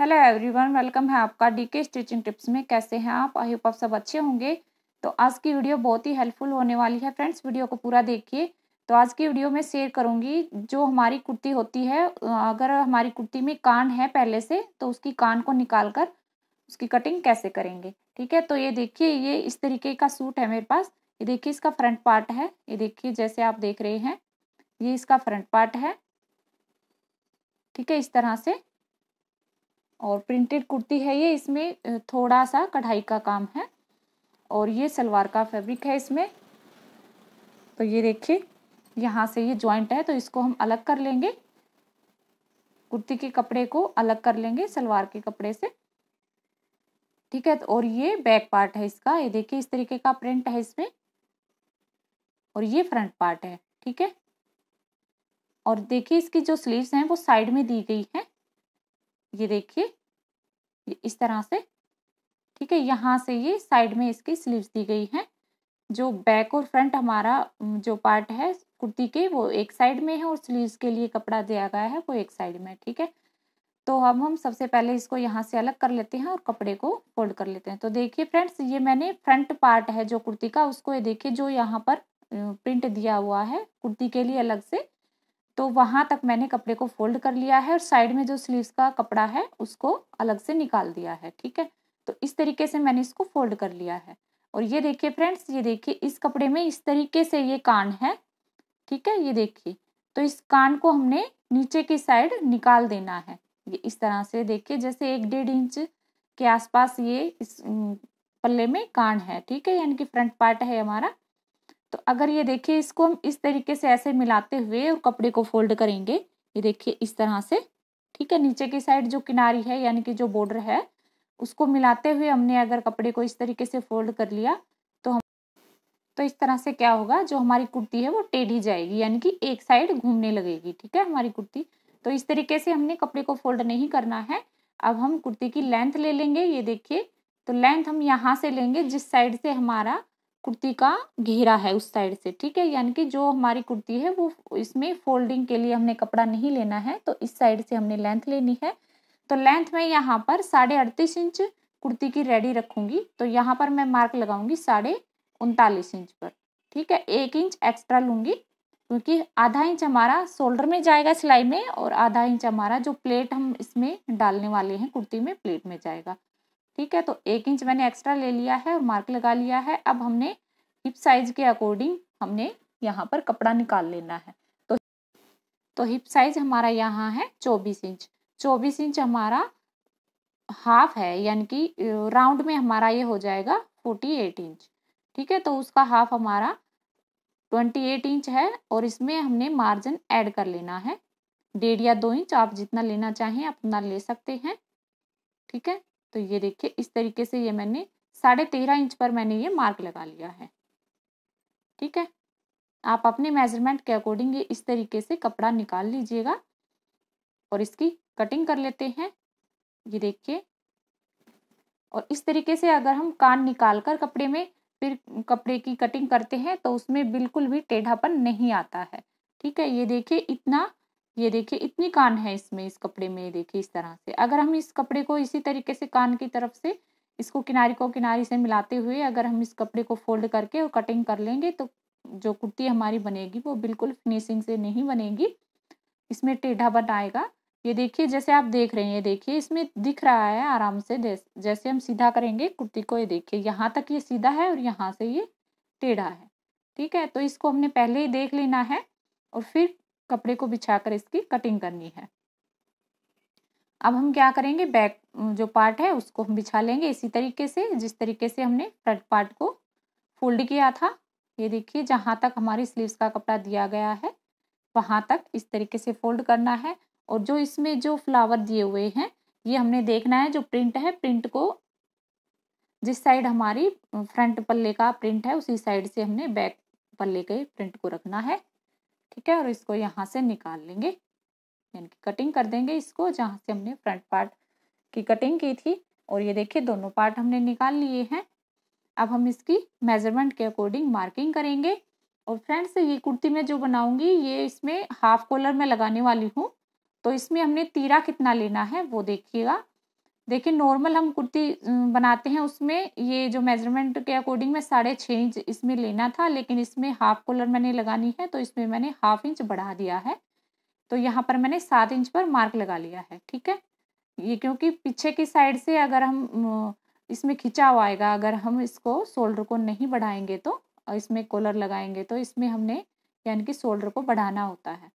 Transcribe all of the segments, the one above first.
hello everyone welcome है आपका DK stitching tips में कैसे हैं आप आई होप आप सब अच्छे होंगे तो आज की वीडियो बहुत ही हेल्पफुल होने वाली है फ्रेंड्स वीडियो को पूरा देखिए तो आज की वीडियो में शेयर करूंगी जो हमारी कुर्ती होती है अगर हमारी कुर्ती में कान है पहले से तो उसकी कान को निकाल कर उसकी कटिंग कैसे करेंगे ठीक है तो ये देखिए ये इस तरीके का सूट है मेरे पास ये देखिए इसका फ्रंट पार्ट है ये देखिए जैसे आप देख रहे हैं ये इसका फ्रंट पार्ट है ठीक है इस तरह से और प्रिंटेड कुर्ती है ये इसमें थोड़ा सा कढ़ाई का काम है और ये सलवार का फैब्रिक है इसमें तो ये देखिए यहाँ से ये जॉइंट है तो इसको हम अलग कर लेंगे कुर्ती के कपड़े को अलग कर लेंगे सलवार के कपड़े से ठीक है तो और ये बैक पार्ट है इसका ये देखिए इस तरीके का प्रिंट है इसमें और ये फ्रंट पार्ट है ठीक है और देखिए इसकी जो स्लीव्स हैं वो साइड में दी गई हैं ये देखिए इस तरह से ठीक है यहाँ से ये साइड में इसकी स्लीव्स दी गई हैं जो बैक और फ्रंट हमारा जो पार्ट है कुर्ती के वो एक साइड में है और स्लीव्स के लिए कपड़ा दिया गया है वो एक साइड में ठीक है तो अब हम सबसे पहले इसको यहाँ से अलग कर लेते हैं और कपड़े को फोल्ड कर लेते हैं तो देखिए फ्रेंड्स ये मैंने फ्रंट पार्ट है जो कुर्ती का उसको ये देखिए जो यहाँ पर प्रिंट दिया हुआ है कुर्ती के लिए अलग से तो वहाँ तक मैंने कपड़े को फोल्ड कर लिया है और साइड में जो स्लीव्स का कपड़ा है उसको अलग से निकाल दिया है ठीक है तो इस तरीके से मैंने इसको फोल्ड कर लिया है और ये देखिए फ्रेंड्स ये देखिए इस कपड़े में इस तरीके से ये कान है ठीक है ये देखिए तो इस कान को हमने नीचे की साइड निकाल देना है ये इस तरह से देखिए जैसे एक डेढ़ इंच के आसपास ये इस पल्ले में कान है ठीक है यानी कि फ्रंट पार्ट है हमारा तो अगर ये देखिए इसको हम इस तरीके से ऐसे मिलाते हुए और कपड़े को फोल्ड करेंगे ये देखिए इस तरह से ठीक है नीचे की साइड जो किनारी है यानी कि जो बॉर्डर है उसको मिलाते हुए हमने अगर कपड़े को इस तरीके से फोल्ड कर लिया तो हम तो इस तरह से क्या होगा जो हमारी कुर्ती है वो टेढ़ी जाएगी यानी कि एक साइड घूमने लगेगी ठीक है हमारी कुर्ती तो इस तरीके से हमने कपड़े को फोल्ड नहीं करना है अब हम कुर्ती की लेंथ ले लेंगे ये देखिए तो लेंथ हम यहाँ से लेंगे जिस साइड से हमारा कुर्ती का घेरा है उस साइड से ठीक है यानी कि जो हमारी कुर्ती है वो इसमें फोल्डिंग के लिए हमने कपड़ा नहीं लेना है तो इस साइड से हमने लेंथ लेनी है तो लेंथ में यहाँ पर साढ़े अड़तीस इंच कुर्ती की रेडी रखूंगी तो यहाँ पर मैं मार्क लगाऊंगी साढ़े उनतालीस इंच पर ठीक है एक इंच एक्स्ट्रा लूंगी क्योंकि आधा इंच हमारा शोल्डर में जाएगा सिलाई में और आधा इंच हमारा जो प्लेट हम इसमें डालने वाले हैं कुर्ती में प्लेट में जाएगा ठीक है तो एक इंच मैंने एक्स्ट्रा ले लिया है और मार्क लगा लिया है अब हमने हिप साइज के अकॉर्डिंग हमने यहाँ पर कपड़ा निकाल लेना है तो तो हिप साइज हमारा यहाँ है चौबीस इंच चौबीस इंच हमारा हाफ है यानी कि राउंड में हमारा ये हो जाएगा फोर्टी एट इंच ठीक है तो उसका हाफ हमारा ट्वेंटी एट इंच है और इसमें हमने मार्जिन ऐड कर लेना है डेढ़ या दो इंच आप जितना लेना चाहें अपना उतना ले सकते हैं ठीक है तो ये देखिए इस तरीके से ये मैंने साढ़े तेरह इंच पर मैंने ये मार्क लगा लिया है ठीक है आप अपने मेजरमेंट के अकॉर्डिंग ये इस तरीके से कपड़ा निकाल लीजिएगा और इसकी कटिंग कर लेते हैं ये देखिए और इस तरीके से अगर हम कान निकाल कर कपड़े में फिर कपड़े की कटिंग करते हैं तो उसमें बिल्कुल भी टेढ़ापन नहीं आता है ठीक है ये देखिए इतना ये देखिए इतनी कान है इसमें इस कपड़े में देखिए इस तरह से अगर हम इस कपड़े को इसी तरीके से कान की तरफ से इसको किनारे को किनारे से मिलाते हुए अगर हम इस कपड़े को फोल्ड करके और कटिंग कर लेंगे तो जो कुर्ती हमारी बनेगी वो बिल्कुल फिनिशिंग से नहीं बनेगी इसमें टेढ़ा बनाएगा ये देखिए जैसे आप देख रहे हैं देखिए इसमें दिख रहा है आराम से जैसे हम सीधा करेंगे कुर्ती को ये देखिए यहाँ तक ये सीधा है और यहाँ से ये टेढ़ा है ठीक है तो इसको हमने पहले ही देख लेना है और फिर कपड़े को बिछा कर इसकी कटिंग करनी है अब हम क्या करेंगे बैक जो पार्ट है उसको हम बिछा लेंगे इसी तरीके से जिस तरीके से हमने फ्रंट पार्ट को फोल्ड किया था ये देखिए जहाँ तक हमारी स्लीव्स का कपड़ा दिया गया है वहाँ तक इस तरीके से फोल्ड करना है और जो इसमें जो फ्लावर दिए हुए हैं ये हमने देखना है जो प्रिंट है प्रिंट को जिस साइड हमारी फ्रंट पल्ले का प्रिंट है उसी साइड से हमने बैक पल्ले के प्रिंट को रखना है ठीक है और इसको यहाँ से निकाल लेंगे यानी कि कटिंग कर देंगे इसको जहाँ से हमने फ्रंट पार्ट की कटिंग की थी और ये देखिए दोनों पार्ट हमने निकाल लिए हैं अब हम इसकी मेजरमेंट के अकॉर्डिंग मार्किंग करेंगे और फ्रेंड्स ये कुर्ती में जो बनाऊंगी ये इसमें हाफ कॉलर में लगाने वाली हूँ तो इसमें हमने तीरा कितना लेना है वो देखिएगा देखिए नॉर्मल हम कुर्ती बनाते हैं उसमें ये जो मेजरमेंट के अकॉर्डिंग में साढ़े छः इंच इसमें लेना था लेकिन इसमें हाफ कॉलर मैंने लगानी है तो इसमें मैंने हाफ इंच बढ़ा दिया है तो यहाँ पर मैंने सात इंच पर मार्क लगा लिया है ठीक है ये क्योंकि पीछे की साइड से अगर हम इसमें खिंचाव आएगा अगर हम इसको शोल्डर को नहीं बढ़ाएंगे तो इसमें कॉलर लगाएंगे तो इसमें हमने यानी कि शोल्डर को बढ़ाना होता है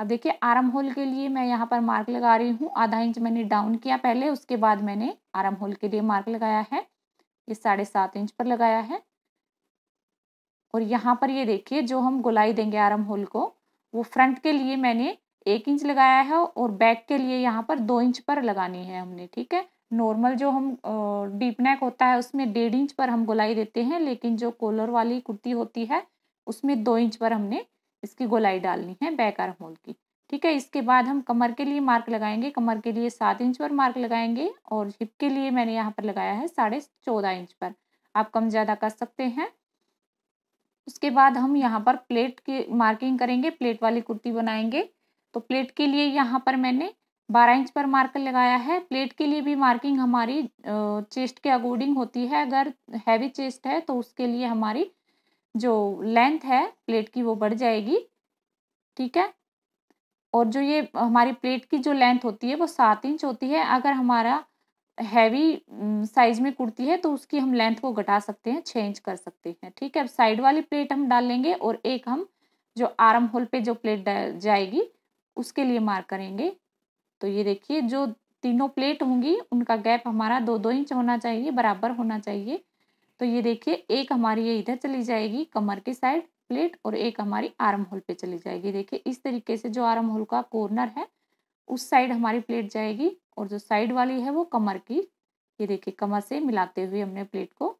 अब देखिए आर्म होल के लिए मैं यहाँ पर मार्क लगा रही हूँ आधा इंच मैंने डाउन किया पहले उसके बाद मैंने आर्म होल के लिए मार्क लगाया है ये साढ़े सात इंच पर लगाया है और यहाँ पर ये देखिए जो हम गोलाई देंगे आर्म होल को वो फ्रंट के लिए मैंने एक इंच लगाया है और बैक के लिए यहाँ पर दो इंच पर लगानी है हमने ठीक है नॉर्मल जो हम डीप नेक होता है उसमें डेढ़ इंच पर हम गोलाई देते हैं लेकिन जो कॉलर वाली कुर्ती होती है उसमें दो इंच पर हमने इसकी गोलाई डालनी है बैक आर होल की ठीक है इसके बाद हम कमर के लिए मार्क लगाएंगे कमर के लिए सात इंच पर मार्क लगाएंगे और हिप के लिए मैंने यहाँ पर लगाया है साढ़े चौदह इंच पर आप कम ज़्यादा कर सकते हैं उसके बाद हम यहाँ पर प्लेट की मार्किंग करेंगे प्लेट वाली कुर्ती बनाएंगे तो प्लेट के लिए यहाँ पर मैंने बारह इंच पर मार्क लगाया है प्लेट के लिए भी मार्किंग हमारी चेस्ट के अकॉर्डिंग होती है अगर हैवी चेस्ट है तो उसके लिए हमारी जो लेंथ है प्लेट की वो बढ़ जाएगी ठीक है और जो ये हमारी प्लेट की जो लेंथ होती है वो सात इंच होती है अगर हमारा हैवी साइज में कुर्ती है तो उसकी हम लेंथ को घटा सकते हैं छः इंच कर सकते हैं ठीक है अब साइड वाली प्लेट हम डाल लेंगे और एक हम जो आर्म होल पे जो प्लेट जाएगी उसके लिए मार्क करेंगे तो ये देखिए जो तीनों प्लेट होंगी उनका गैप हमारा दो दो इंच होना चाहिए बराबर होना चाहिए तो ये देखिए एक हमारी ये इधर चली जाएगी कमर के साइड प्लेट और एक हमारी आर्म होल पे चली जाएगी देखिए इस तरीके से जो आर्म होल का कॉर्नर है उस साइड हमारी प्लेट जाएगी और जो साइड वाली है वो कमर की ये देखिए कमर से मिलाते हुए हमने प्लेट को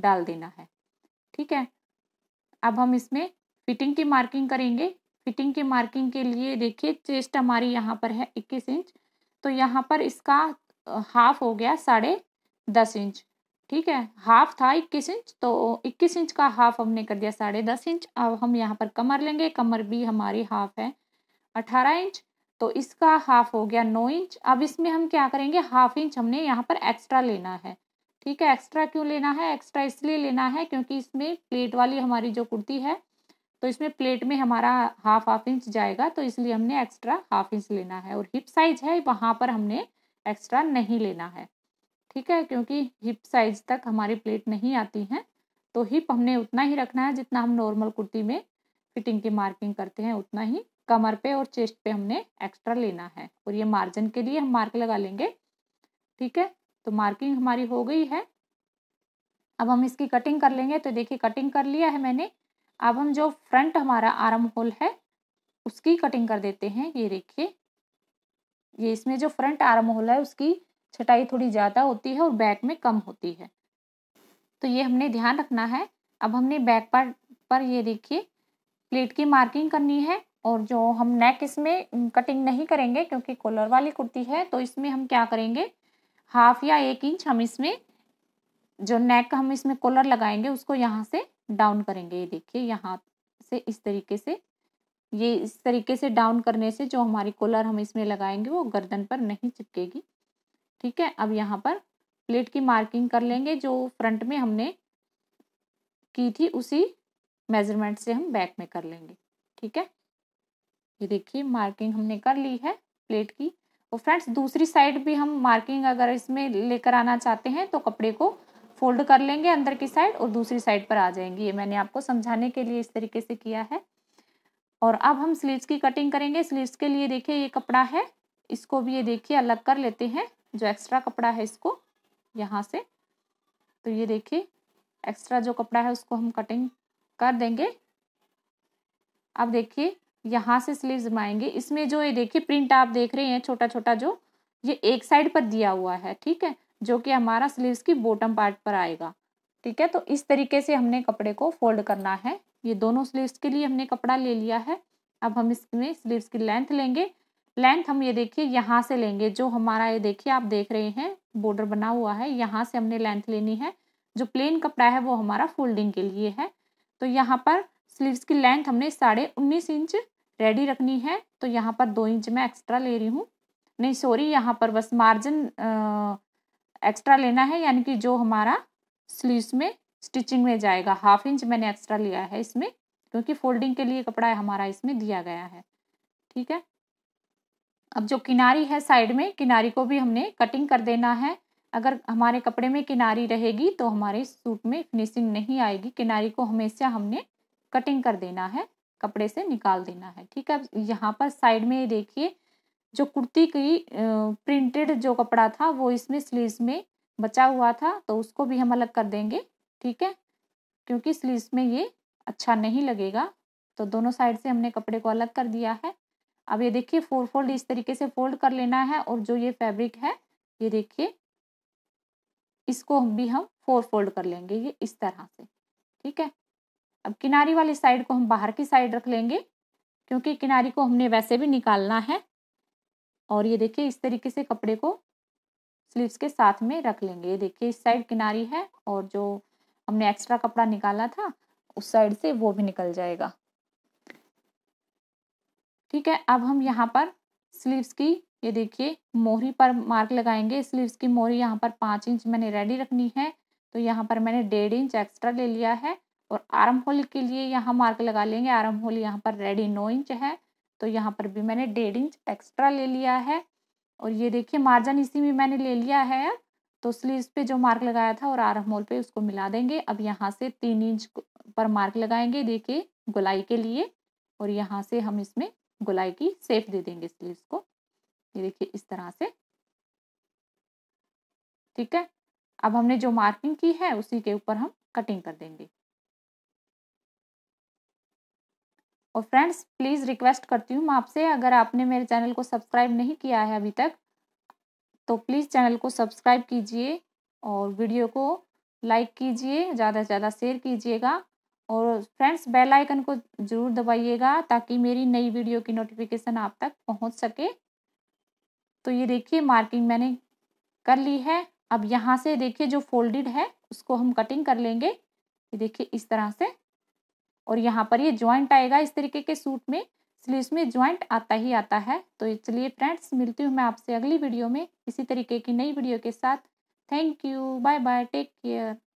डाल देना है ठीक है अब हम इसमें फिटिंग की मार्किंग करेंगे फिटिंग की मार्किंग के लिए देखिए चेस्ट हमारी यहाँ पर है इक्कीस इंच तो यहाँ पर इसका हाफ हो गया साढ़े दस इंच ठीक है हाफ था इक्कीस इंच तो इक्कीस इंच का हाफ हमने कर दिया साढ़े दस इंच अब हम यहाँ पर कमर लेंगे कमर भी हमारी हाफ है अठारह इंच तो इसका हाफ हो गया नौ इंच अब इसमें हम क्या करेंगे हाफ इंच हमने यहाँ पर एक्स्ट्रा लेना है ठीक है एक्स्ट्रा क्यों लेना है एक्स्ट्रा इसलिए लेना है क्योंकि इसमें प्लेट वाली हमारी जो कुर्ती है तो इसमें प्लेट में हमारा हाफ हाफ इंच जाएगा तो इसलिए हमने एक्स्ट्रा हाफ इंच लेना है और हिप साइज है वहाँ पर हमने एक्स्ट्रा नहीं लेना है ठीक है क्योंकि हिप साइज तक हमारी प्लेट नहीं आती है तो हिप हमने उतना ही रखना है जितना हम नॉर्मल कुर्ती में फिटिंग की मार्किंग करते हैं उतना ही कमर पे और चेस्ट पे हमने एक्स्ट्रा लेना है और ये मार्जिन के लिए हम मार्क लगा लेंगे ठीक है तो मार्किंग हमारी हो गई है अब हम इसकी कटिंग कर लेंगे तो देखिए कटिंग कर लिया है मैंने अब हम जो फ्रंट हमारा आर्म होल है उसकी कटिंग कर देते हैं ये देखिए ये इसमें जो फ्रंट आर्म होल है उसकी छटाई थोड़ी ज़्यादा होती है और बैक में कम होती है तो ये हमने ध्यान रखना है अब हमने बैक पार्ट पर ये देखिए प्लेट की मार्किंग करनी है और जो हम नेक इसमें कटिंग नहीं करेंगे क्योंकि कॉलर वाली कुर्ती है तो इसमें हम क्या करेंगे हाफ या एक इंच हम इसमें जो नेक हम इसमें कॉलर लगाएंगे उसको यहाँ से डाउन करेंगे ये देखिए यहाँ से इस तरीके से ये इस तरीके से डाउन करने से जो हमारी कॉलर हम इसमें लगाएंगे वो गर्दन पर नहीं चिपकेगी ठीक है अब यहाँ पर प्लेट की मार्किंग कर लेंगे जो फ्रंट में हमने की थी उसी मेजरमेंट से हम बैक में कर लेंगे ठीक है ये देखिए मार्किंग हमने कर ली है प्लेट की और फ्रेंड्स दूसरी साइड भी हम मार्किंग अगर इसमें लेकर आना चाहते हैं तो कपड़े को फोल्ड कर लेंगे अंदर की साइड और दूसरी साइड पर आ जाएंगी ये मैंने आपको समझाने के लिए इस तरीके से किया है और अब हम स्लीव्स की कटिंग करेंगे स्लीव्स के लिए देखिए ये कपड़ा है इसको भी ये देखिए अलग कर लेते हैं जो एक्स्ट्रा कपड़ा है इसको यहाँ से तो ये देखिए एक्स्ट्रा जो कपड़ा है उसको हम कटिंग कर देंगे अब देखिए यहाँ से स्लीव जमाएंगे इसमें जो ये देखिए प्रिंट आप देख रहे हैं छोटा छोटा जो ये एक साइड पर दिया हुआ है ठीक है जो कि हमारा स्लीव्स की बॉटम पार्ट पर आएगा ठीक है तो इस तरीके से हमने कपड़े को फोल्ड करना है ये दोनों स्लीव्स के लिए हमने कपड़ा ले लिया है अब हम इसमें स्लीव्स की लेंथ लेंगे लेंथ हम ये देखिए यहाँ से लेंगे जो हमारा ये देखिए आप देख रहे हैं बॉर्डर बना हुआ है यहाँ से हमने लेंथ लेनी है जो प्लेन कपड़ा है वो हमारा फोल्डिंग के लिए है तो यहाँ पर स्लीव्स की लेंथ हमने साढ़े उन्नीस इंच रेडी रखनी है तो यहाँ पर दो इंच मैं एक्स्ट्रा ले रही हूँ नहीं सॉरी यहाँ पर बस मार्जिन एक्स्ट्रा लेना है यानी कि जो हमारा स्लीव्स में स्टिचिंग में जाएगा हाफ इंच मैंने एक्स्ट्रा लिया है इसमें क्योंकि फोल्डिंग के लिए कपड़ा हमारा इसमें दिया गया है ठीक है अब जो किनारी है साइड में किनारी को भी हमने कटिंग कर देना है अगर हमारे कपड़े में किनारी रहेगी तो हमारे सूट में फिनिशिंग नहीं आएगी किनारी को हमेशा हमने कटिंग कर देना है कपड़े से निकाल देना है ठीक है यहाँ पर साइड में देखिए जो कुर्ती की प्रिंटेड जो कपड़ा था वो इसमें स्लीव्स में बचा हुआ था तो उसको भी हम अलग कर देंगे ठीक है क्योंकि स्लीव में ये अच्छा नहीं लगेगा तो दोनों साइड से हमने कपड़े को अलग कर दिया है अब ये देखिए फोर फोल्ड इस तरीके से फोल्ड कर लेना है और जो ये फैब्रिक है ये देखिए इसको भी हम फोर फोल्ड कर लेंगे ये इस तरह से ठीक है अब किनारी वाली साइड को हम बाहर की साइड रख लेंगे क्योंकि किनारी को हमने वैसे भी निकालना है और ये देखिए इस तरीके से कपड़े को स्लीव्स के साथ में रख लेंगे ये देखिए इस साइड किनारी है और जो हमने एक्स्ट्रा कपड़ा निकाला था उस साइड से वो भी निकल जाएगा ठीक है अब हम यहाँ पर स्लीव्स की ये देखिए मोहरी पर मार्क लगाएंगे स्लीव्स की मोहरी यहाँ पर पाँच इंच मैंने रेडी रखनी है तो यहाँ पर मैंने डेढ़ इंच एक्स्ट्रा ले लिया है और आर्म होल के लिए यहाँ मार्क लगा लेंगे आर्म होल यहाँ पर रेडी नौ इंच है तो यहाँ पर भी मैंने डेढ़ इंच एक्स्ट्रा ले लिया है और ये देखिए मार्जन इसी में मैंने ले लिया है तो स्लीव्स पे जो मार्क लगाया था और आर्म होल पे उसको मिला देंगे अब यहाँ से तीन इंच पर मार्क लगाएंगे देखिए गुलाई के लिए और यहाँ से हम इसमें गोलाई की सेप दे देंगे इसलिए को ये देखिए इस तरह से ठीक है अब हमने जो मार्किंग की है उसी के ऊपर हम कटिंग कर देंगे और फ्रेंड्स प्लीज़ रिक्वेस्ट करती हूँ मैं आपसे अगर आपने मेरे चैनल को सब्सक्राइब नहीं किया है अभी तक तो प्लीज़ चैनल को सब्सक्राइब कीजिए और वीडियो को लाइक कीजिए ज़्यादा से ज़्यादा शेयर कीजिएगा और फ्रेंड्स बेल आइकन को ज़रूर दबाइएगा ताकि मेरी नई वीडियो की नोटिफिकेशन आप तक पहुंच सके तो ये देखिए मार्किंग मैंने कर ली है अब यहाँ से देखिए जो फोल्डेड है उसको हम कटिंग कर लेंगे ये देखिए इस तरह से और यहाँ पर ये ज्वाइंट आएगा इस तरीके के सूट में इसलिए इसमें ज्वाइंट आता ही आता है तो चलिए फ्रेंड्स मिलती हूँ मैं आपसे अगली वीडियो में इसी तरीके की नई वीडियो के साथ thank you bye bye take care